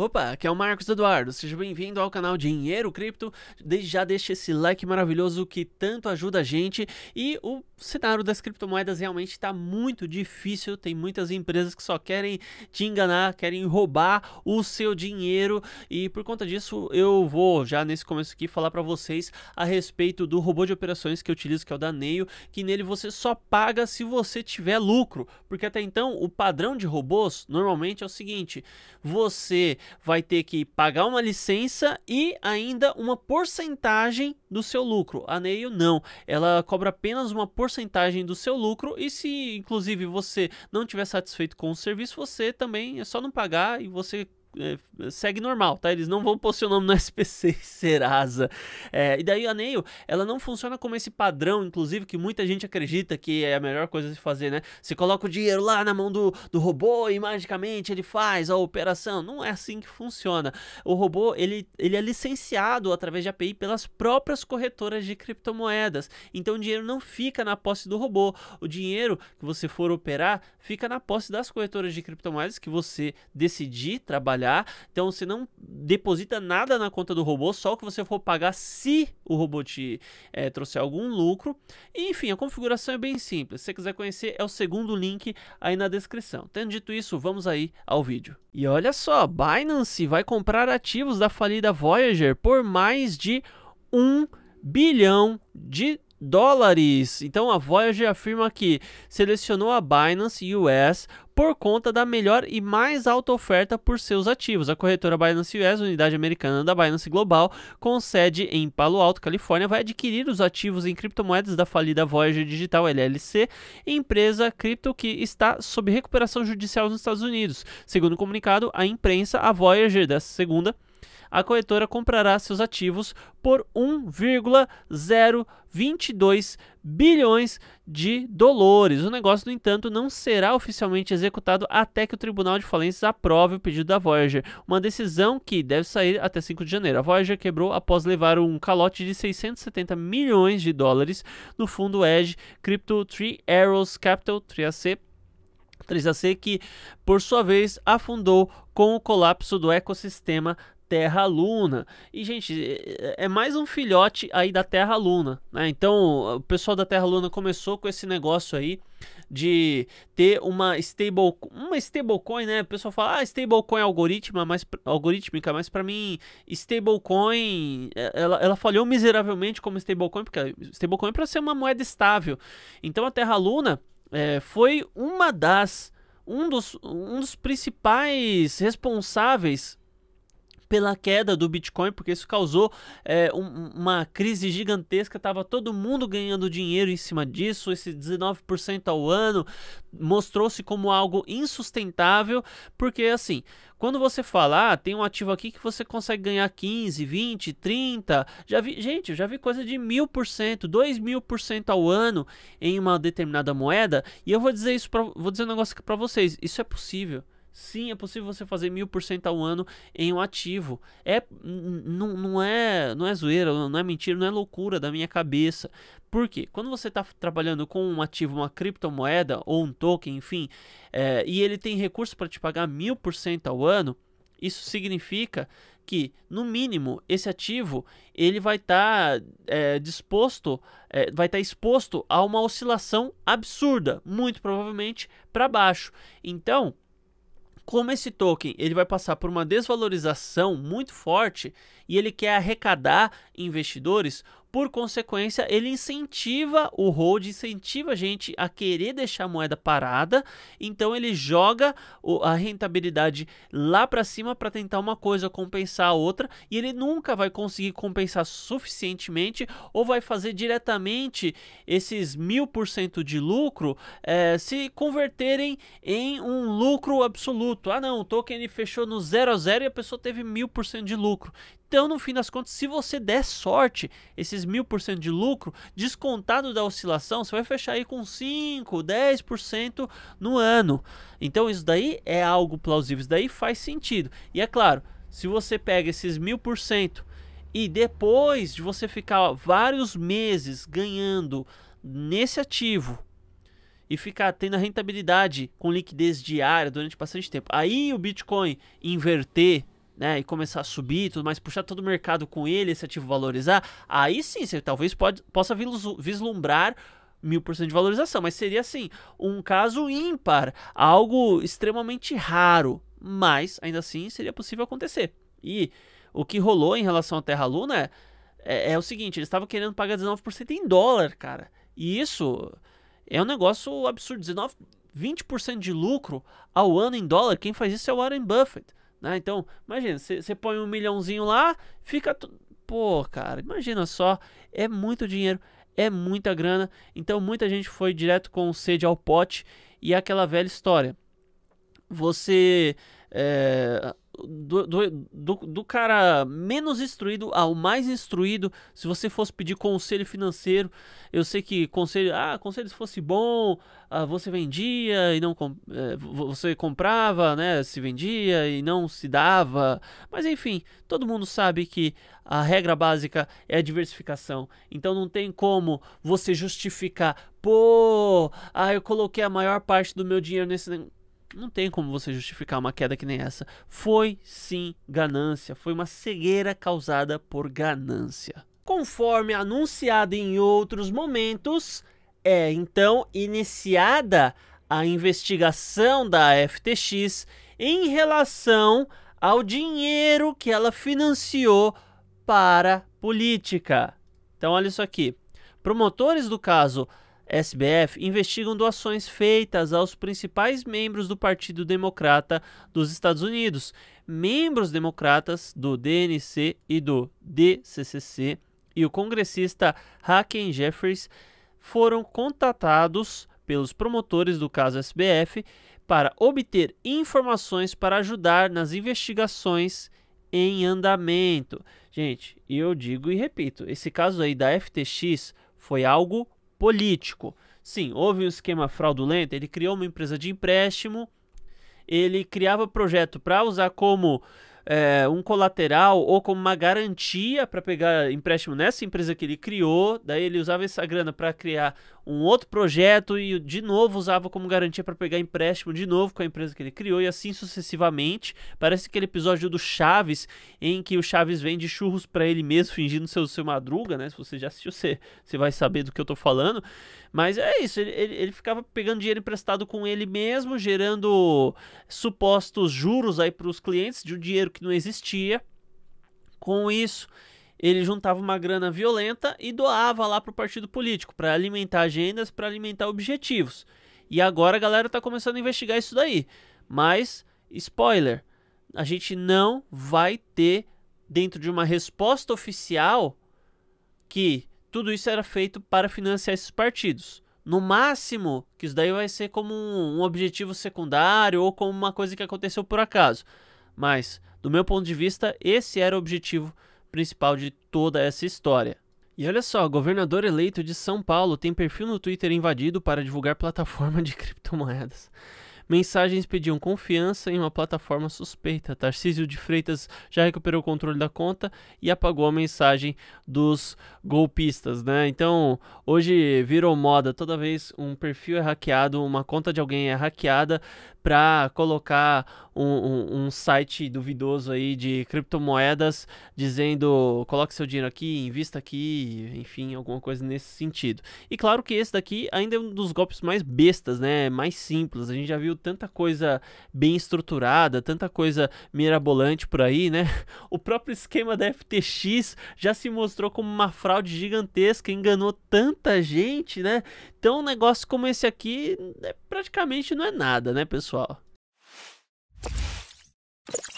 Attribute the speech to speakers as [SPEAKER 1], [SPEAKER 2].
[SPEAKER 1] Opa, aqui é o Marcos Eduardo, seja bem-vindo ao canal Dinheiro Cripto. já deixa esse like maravilhoso que tanto ajuda a gente. E o cenário das criptomoedas realmente está muito difícil, tem muitas empresas que só querem te enganar, querem roubar o seu dinheiro. E por conta disso, eu vou já nesse começo aqui falar para vocês a respeito do robô de operações que eu utilizo, que é o Daneio, que nele você só paga se você tiver lucro. Porque até então, o padrão de robôs normalmente é o seguinte: você vai ter que pagar uma licença e ainda uma porcentagem do seu lucro. A Neio não, ela cobra apenas uma porcentagem do seu lucro e se inclusive você não tiver satisfeito com o serviço, você também é só não pagar e você é, é, segue normal, tá? Eles não vão pôr seu nome no SPC Serasa. É, e daí a Neil, ela não funciona como esse padrão, inclusive, que muita gente acredita que é a melhor coisa de fazer, né? Você coloca o dinheiro lá na mão do, do robô e magicamente ele faz a operação. Não é assim que funciona. O robô, ele, ele é licenciado através de API pelas próprias corretoras de criptomoedas. Então o dinheiro não fica na posse do robô. O dinheiro que você for operar fica na posse das corretoras de criptomoedas que você decidir trabalhar então você não deposita nada na conta do robô, só o que você for pagar se o robô te é, trouxer algum lucro. E, enfim, a configuração é bem simples. Se você quiser conhecer, é o segundo link aí na descrição. Tendo dito isso, vamos aí ao vídeo. E olha só, Binance vai comprar ativos da falida Voyager por mais de 1 bilhão de dólares. Então a Voyager afirma que selecionou a Binance US por conta da melhor e mais alta oferta por seus ativos. A corretora Binance US, unidade americana da Binance Global, com sede em Palo Alto, Califórnia, vai adquirir os ativos em criptomoedas da falida Voyager Digital LLC, empresa cripto que está sob recuperação judicial nos Estados Unidos. Segundo o comunicado à imprensa, a Voyager dessa segunda a corretora comprará seus ativos por 1,022 bilhões de dólares. O negócio, no entanto, não será oficialmente executado até que o Tribunal de Falências aprove o pedido da Voyager, uma decisão que deve sair até 5 de janeiro. A Voyager quebrou após levar um calote de 670 milhões de dólares no fundo Edge Crypto Three Arrows Capital 3AC 3AC que, por sua vez, afundou com o colapso do ecossistema Terra Luna. E, gente, é, é, é mais um filhote aí da Terra Luna, né? Então, o pessoal da Terra Luna começou com esse negócio aí de ter uma stable uma stablecoin, né? O pessoal fala, ah, stablecoin é algoritma, mas algorítmica, mas para mim stablecoin é, ela, ela falhou miseravelmente como stablecoin, porque stablecoin é para ser uma moeda estável. Então a Terra Luna é, foi uma das um dos, um dos principais responsáveis pela queda do Bitcoin, porque isso causou é, um, uma crise gigantesca. Tava todo mundo ganhando dinheiro em cima disso, esse 19% ao ano mostrou-se como algo insustentável, porque assim, quando você fala, ah, tem um ativo aqui que você consegue ganhar 15, 20, 30, já vi, gente, eu já vi coisa de mil por cento, dois mil por cento ao ano em uma determinada moeda, e eu vou dizer isso, para, vou dizer um negócio aqui para vocês, isso é possível. Sim, é possível você fazer mil por cento ao ano em um ativo. É, não é, não é zoeira, não é mentira, não é loucura da minha cabeça. Por quê? Quando você está trabalhando com um ativo, uma criptomoeda ou um token, enfim, é, e ele tem recurso para te pagar mil por cento ao ano, isso significa que, no mínimo, esse ativo ele vai estar tá, é, disposto, é, vai estar tá exposto a uma oscilação absurda, muito provavelmente para baixo. Então como esse token ele vai passar por uma desvalorização muito forte e ele quer arrecadar investidores, por consequência, ele incentiva o hold, incentiva a gente a querer deixar a moeda parada, então ele joga a rentabilidade lá para cima para tentar uma coisa compensar a outra, e ele nunca vai conseguir compensar suficientemente ou vai fazer diretamente esses mil por cento de lucro é, se converterem em um lucro absoluto. Ah, não, o token ele fechou no zero a zero e a pessoa teve mil por cento de lucro. Então, no fim das contas, se você der sorte, esses mil por cento de lucro, descontado da oscilação, você vai fechar aí com 5, 10% no ano. Então, isso daí é algo plausível, isso daí faz sentido. E é claro, se você pega esses mil por cento e depois de você ficar vários meses ganhando nesse ativo e ficar tendo a rentabilidade com liquidez diária durante bastante tempo, aí o Bitcoin inverter né, e começar a subir e tudo mais, puxar todo o mercado com ele, esse ativo valorizar, aí sim você talvez pode, possa vislumbrar mil por cento de valorização, mas seria assim um caso ímpar, algo extremamente raro, mas ainda assim seria possível acontecer. E o que rolou em relação à Terra Luna é, é, é o seguinte: eles estavam querendo pagar 19% em dólar, cara, e isso é um negócio absurdo, 19, 20% de lucro ao ano em dólar. Quem faz isso é o Warren Buffett. Né? Então, imagina, você põe um milhãozinho lá, fica. Pô, cara, imagina só, é muito dinheiro, é muita grana. Então, muita gente foi direto com sede ao pote e aquela velha história. Você. É, do, do, do, do, cara menos instruído ao mais instruído. Se você fosse pedir conselho financeiro, eu sei que conselho, ah, conselho se fosse bom, ah, você vendia e não é, você comprava, né? Se vendia e não se dava. Mas enfim, todo mundo sabe que a regra básica é a diversificação. Então não tem como você justificar, pô, ah, eu coloquei a maior parte do meu dinheiro nesse não tem como você justificar uma queda que nem essa. Foi sim ganância, foi uma cegueira causada por ganância. Conforme anunciado em outros momentos, é então iniciada a investigação da FTX em relação ao dinheiro que ela financiou para política. Então olha isso aqui. Promotores do caso SBF investigam doações feitas aos principais membros do Partido Democrata dos Estados Unidos, membros democratas do DNC e do DCCC e o congressista Hakeem Jeffries foram contatados pelos promotores do caso SBF para obter informações para ajudar nas investigações em andamento. Gente, eu digo e repito, esse caso aí da FTX foi algo político. Sim, houve um esquema fraudulento, ele criou uma empresa de empréstimo, ele criava projeto para usar como é, um colateral ou como uma garantia para pegar empréstimo nessa empresa que ele criou. Daí ele usava essa grana para criar um outro projeto e de novo usava como garantia para pegar empréstimo de novo com a empresa que ele criou e assim sucessivamente. Parece aquele episódio do Chaves em que o Chaves vende churros para ele mesmo fingindo ser o seu Madruga, né? Se você já assistiu, você, você vai saber do que eu tô falando. Mas é isso, ele, ele, ele ficava pegando dinheiro emprestado com ele mesmo, gerando supostos juros aí para os clientes de um dinheiro que não existia. Com isso, ele juntava uma grana violenta e doava lá para o partido político, para alimentar agendas, para alimentar objetivos. E agora a galera está começando a investigar isso daí. Mas, spoiler, a gente não vai ter, dentro de uma resposta oficial, que tudo isso era feito para financiar esses partidos. No máximo, que isso daí vai ser como um objetivo secundário ou como uma coisa que aconteceu por acaso. Mas do meu ponto de vista, esse era o objetivo principal de toda essa história. E olha só, governador eleito de São Paulo tem perfil no Twitter invadido para divulgar plataforma de criptomoedas. Mensagens pediam confiança em uma plataforma suspeita. Tarcísio de Freitas já recuperou o controle da conta e apagou a mensagem dos golpistas, né? Então, hoje virou moda, toda vez um perfil é hackeado, uma conta de alguém é hackeada para colocar um, um, site duvidoso aí de criptomoedas dizendo coloque seu dinheiro aqui, invista aqui, enfim, alguma coisa nesse sentido. E claro que esse daqui ainda é um dos golpes mais bestas, né? Mais simples. A gente já viu tanta coisa bem estruturada, tanta coisa mirabolante por aí, né? O próprio esquema da FTX já se mostrou como uma fraude gigantesca, enganou tanta gente, né? Então, um negócio como esse aqui é, praticamente não é nada, né, pessoal? you